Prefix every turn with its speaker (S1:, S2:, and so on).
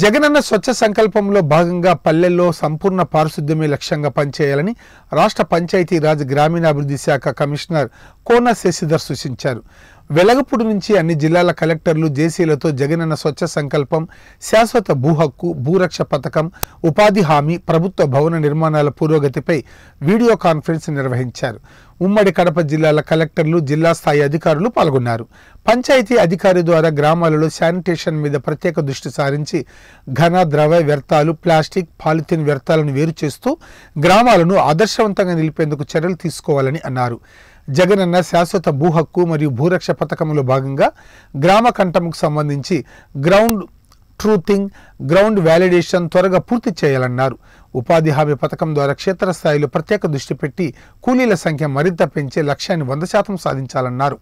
S1: జగనన్న స్వచ్ఛ సంకల్పంలో భాగంగా పల్లెల్లో సంపూర్ణ పారిశుద్ధ్యమే లక్ష్యంగా పనిచేయాలని రాష్ట్ర పంచాయతీరాజ్ గ్రామీణాభివృద్ధి శాఖ కమిషనర్ కోన శశిధర్ సూచించారు వెలగపూడి నుంచి అన్ని జిల్లాల కలెక్టర్లు జేసీలతో జగనన్న స్వచ్ఛ సంకల్పం శాశ్వత భూ హక్కు భూరక్ష పథకం ఉపాధి హామీ ప్రభుత్వ భవన నిర్మాణాల పురోగతిపై వీడియో కాన్ఫరెన్స్ నిర్వహించారు ఉమ్మడి కడప జిల్లాల కలెక్టర్లు జిల్లా స్థాయి అధికారులు పాల్గొన్నారు పంచాయతీ అధికారి ద్వారా గ్రామాలలో శానిటేషన్ మీద ప్రత్యేక దృష్టి సారించి ఘన ద్రవ వ్యర్థాలు ప్లాస్టిక్ పాలిథిన్ వ్యర్థాలను వేరు చేస్తూ గ్రామాలను ఆదర్శవంతంగా నిలిపేందుకు చర్యలు తీసుకోవాలని అన్నారు జగనన్న శాశ్వత భూ హక్కు మరియు భూరక్ష పథకంలో భాగంగా గ్రామ కంఠముకు సంబంధించి గ్రౌండ్ ట్రూతింగ్ గ్రౌండ్ వ్యాలిడేషన్ త్వరగా పూర్తి చేయాలన్నారు ఉపాధి హామీ పథకం ద్వారా క్షేత్రస్థాయిలో ప్రత్యేక దృష్టి పెట్టి కూలీల సంఖ్య మరింత పెంచే లక్ష్యాన్ని వంద శాతం సాధించాలన్నారు